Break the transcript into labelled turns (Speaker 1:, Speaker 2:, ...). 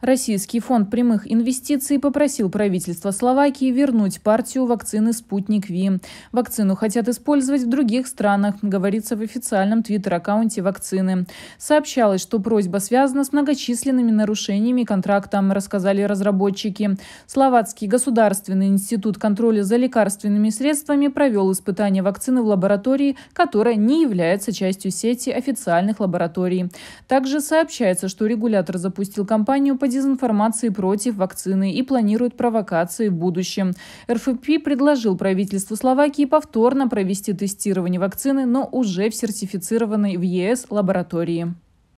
Speaker 1: Российский фонд прямых инвестиций попросил правительство Словакии вернуть партию вакцины «Спутник Ви». Вакцину хотят использовать в других странах, говорится в официальном твиттер-аккаунте вакцины. Сообщалось, что просьба связана с многочисленными нарушениями контракта, рассказали разработчики. Словацкий государственный институт контроля за лекарственными средствами провел испытание вакцины в лаборатории, которая не является частью сети официальных лабораторий. Также сообщается, что регулятор запустил кампанию по по дезинформации против вакцины и планирует провокации в будущем. РФП предложил правительству Словакии повторно провести тестирование вакцины, но уже в сертифицированной в ЕС лаборатории.